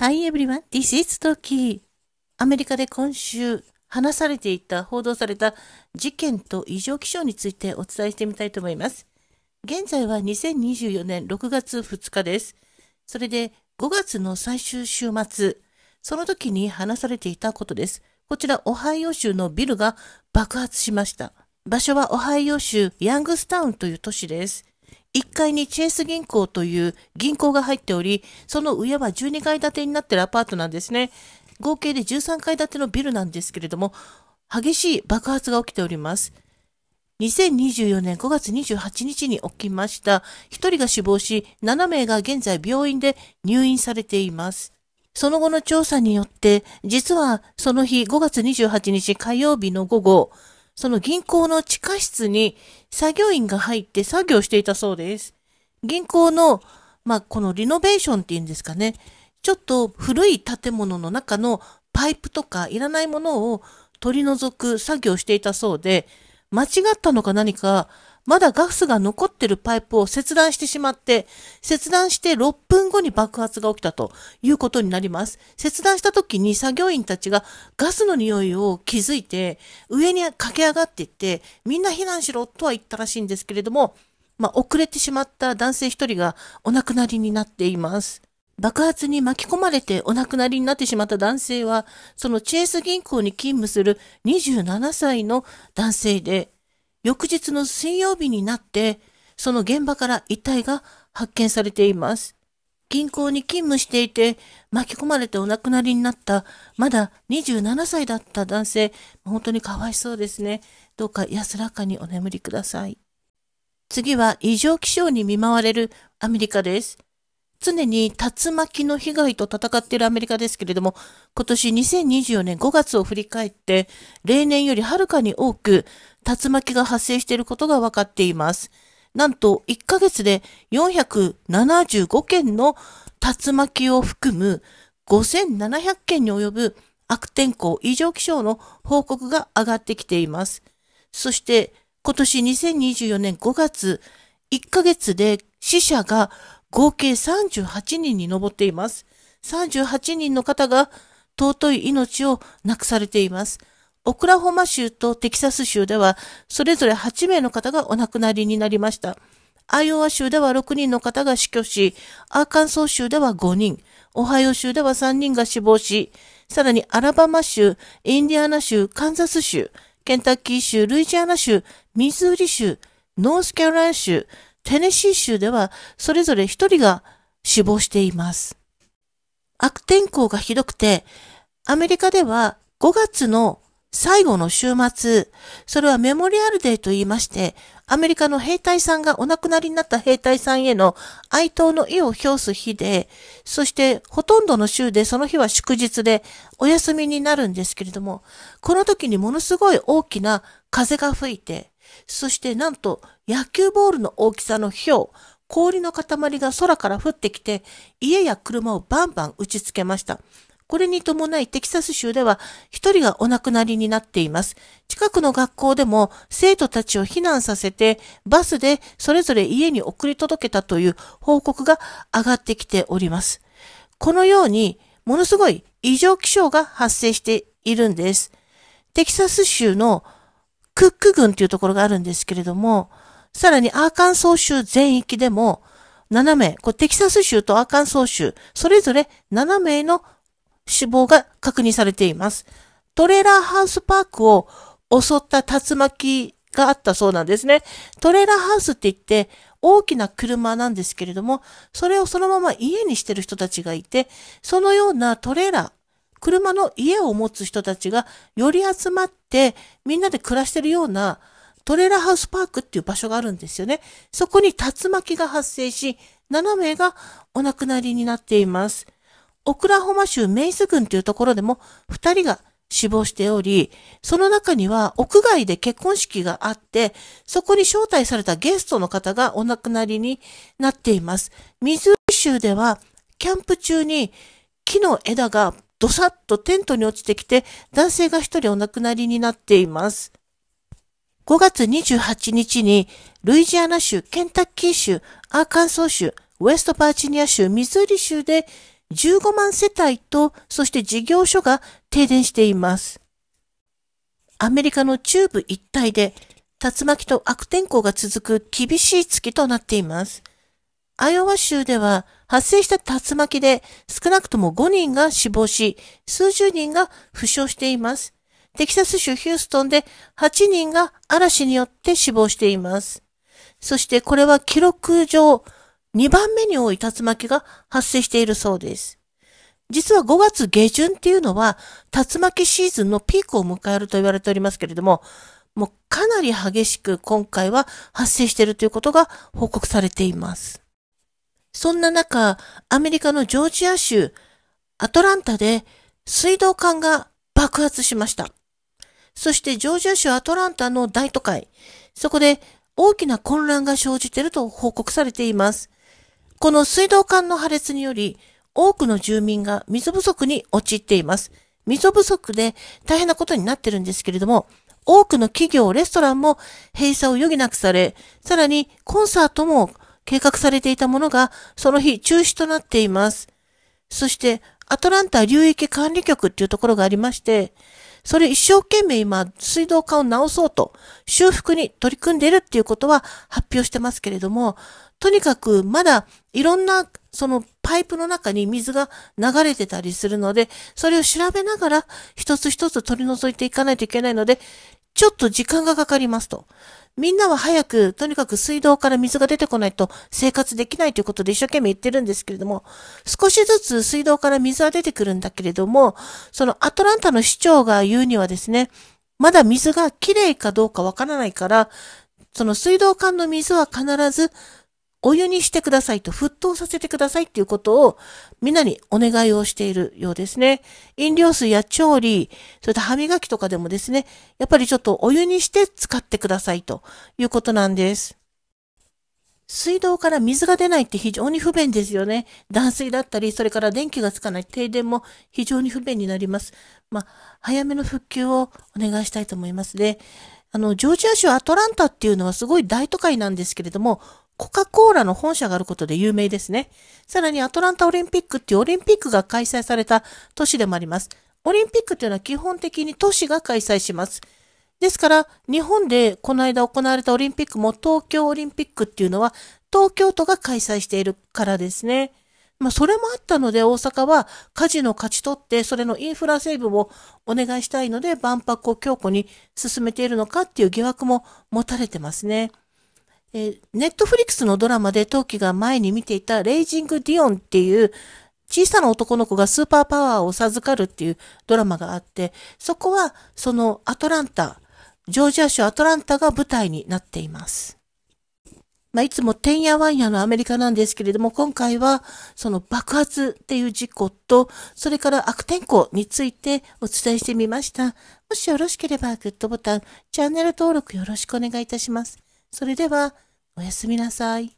Hi everyone, this is Toki. アメリカで今週話されていた、報道された事件と異常気象についてお伝えしてみたいと思います。現在は2024年6月2日です。それで5月の最終週末、その時に話されていたことです。こちらオハイオ州のビルが爆発しました。場所はオハイオ州ヤングスタウンという都市です。1階にチェイス銀行という銀行が入っており、その上は12階建てになってるアパートなんですね。合計で13階建てのビルなんですけれども、激しい爆発が起きております。2024年5月28日に起きました。1人が死亡し、7名が現在病院で入院されています。その後の調査によって、実はその日5月28日火曜日の午後、その銀行の地下室に作業員が入って作業していたそうです。銀行の、まあ、このリノベーションっていうんですかね。ちょっと古い建物の中のパイプとかいらないものを取り除く作業していたそうで、間違ったのか何かまだガスが残ってるパイプを切断してしまって、切断して6分後に爆発が起きたということになります。切断した時に作業員たちがガスの匂いを気づいて、上に駆け上がっていって、みんな避難しろとは言ったらしいんですけれども、まあ、遅れてしまった男性一人がお亡くなりになっています。爆発に巻き込まれてお亡くなりになってしまった男性は、そのチェイス銀行に勤務する27歳の男性で、翌日の水曜日になって、その現場から遺体が発見されています。銀行に勤務していて巻き込まれてお亡くなりになったまだ27歳だった男性本当にかわいそうですねどうか安らかにお眠りください次は異常気象に見舞われるアメリカです常に竜巻の被害と戦っているアメリカですけれども、今年2024年5月を振り返って、例年よりはるかに多く竜巻が発生していることが分かっています。なんと1ヶ月で475件の竜巻を含む5700件に及ぶ悪天候異常気象の報告が上がってきています。そして今年2024年5月、1ヶ月で死者が合計38人に上っています。38人の方が尊い命をなくされています。オクラホマ州とテキサス州では、それぞれ8名の方がお亡くなりになりました。アイオワ州では6人の方が死去し、アーカンソー州では5人、オハイオ州では3人が死亡し、さらにアラバマ州、インディアナ州、カンザス州、ケンタッキー州、ルイジアナ州、ミズーリ州、ノースキャロラン州、テネシー州ではそれぞれ1人が死亡しています。悪天候がひどくて、アメリカでは5月の最後の週末、それはメモリアルデーと言いまして、アメリカの兵隊さんがお亡くなりになった兵隊さんへの哀悼の意を表す日で、そしてほとんどの州でその日は祝日でお休みになるんですけれども、この時にものすごい大きな風が吹いて、そしてなんと野球ボールの大きさの氷、氷の塊が空から降ってきて、家や車をバンバン打ちつけました。これに伴いテキサス州では一人がお亡くなりになっています。近くの学校でも生徒たちを避難させてバスでそれぞれ家に送り届けたという報告が上がってきております。このようにものすごい異常気象が発生しているんです。テキサス州のクック郡っていうところがあるんですけれども、さらにアーカンソー州全域でも、7名、こテキサス州とアーカンソー州、それぞれ7名の死亡が確認されています。トレーラーハウスパークを襲った竜巻があったそうなんですね。トレーラーハウスって言って、大きな車なんですけれども、それをそのまま家にしてる人たちがいて、そのようなトレーラー、車の家を持つ人たちがより集まってみんなで暮らしてるようなトレーラーハウスパークっていう場所があるんですよね。そこに竜巻が発生し、7名がお亡くなりになっています。オクラホマ州メイス郡というところでも2人が死亡しており、その中には屋外で結婚式があって、そこに招待されたゲストの方がお亡くなりになっています。ミズー州では、キャンプ中に木の枝がどさっとテントに落ちてきて、男性が一人お亡くなりになっています。5月28日に、ルイジアナ州、ケンタッキー州、アーカンソー州、ウェストバーチニア州、ミズーリ州で15万世帯と、そして事業所が停電しています。アメリカの中部一帯で、竜巻と悪天候が続く厳しい月となっています。アイオワ州では発生した竜巻で少なくとも5人が死亡し、数十人が負傷しています。テキサス州ヒューストンで8人が嵐によって死亡しています。そしてこれは記録上2番目に多い竜巻が発生しているそうです。実は5月下旬っていうのは竜巻シーズンのピークを迎えると言われておりますけれども、もうかなり激しく今回は発生しているということが報告されています。そんな中、アメリカのジョージア州、アトランタで水道管が爆発しました。そしてジョージア州アトランタの大都会、そこで大きな混乱が生じていると報告されています。この水道管の破裂により、多くの住民が水不足に陥っています。水不足で大変なことになってるんですけれども、多くの企業、レストランも閉鎖を余儀なくされ、さらにコンサートも計画されていたものがその日中止となっています。そして、アトランタ流域管理局っていうところがありまして、それ一生懸命今、水道管を直そうと、修復に取り組んでいるっていうことは発表してますけれども、とにかくまだいろんなそのパイプの中に水が流れてたりするので、それを調べながら一つ一つ取り除いていかないといけないので、ちょっと時間がかかりますと。みんなは早く、とにかく水道から水が出てこないと生活できないということで一生懸命言ってるんですけれども、少しずつ水道から水は出てくるんだけれども、そのアトランタの市長が言うにはですね、まだ水がきれいかどうかわからないから、その水道管の水は必ずお湯にしてくださいと、沸騰させてくださいっていうことを、みんなにお願いをしているようですね。飲料水や調理、それと歯磨きとかでもですね、やっぱりちょっとお湯にして使ってくださいということなんです。水道から水が出ないって非常に不便ですよね。断水だったり、それから電気がつかない停電も非常に不便になります。まあ、早めの復旧をお願いしたいと思いますね。あの、ジョージア州アトランタっていうのはすごい大都会なんですけれども、コカ・コーラの本社があることで有名ですね。さらにアトランタオリンピックっていうオリンピックが開催された都市でもあります。オリンピックというのは基本的に都市が開催します。ですから、日本でこの間行われたオリンピックも東京オリンピックっていうのは東京都が開催しているからですね。まあ、それもあったので大阪はカジノ勝ち取って、それのインフラ整備をお願いしたいので万博を強固に進めているのかっていう疑惑も持たれてますね。えネットフリックスのドラマで陶器が前に見ていたレイジング・ディオンっていう小さな男の子がスーパーパワーを授かるっていうドラマがあって、そこはそのアトランタ、ジョージア州アトランタが舞台になっています。まあ、いつもてんやわんやのアメリカなんですけれども、今回はその爆発っていう事故と、それから悪天候についてお伝えしてみました。もしよろしければグッドボタン、チャンネル登録よろしくお願いいたします。それでは、おやすみなさい。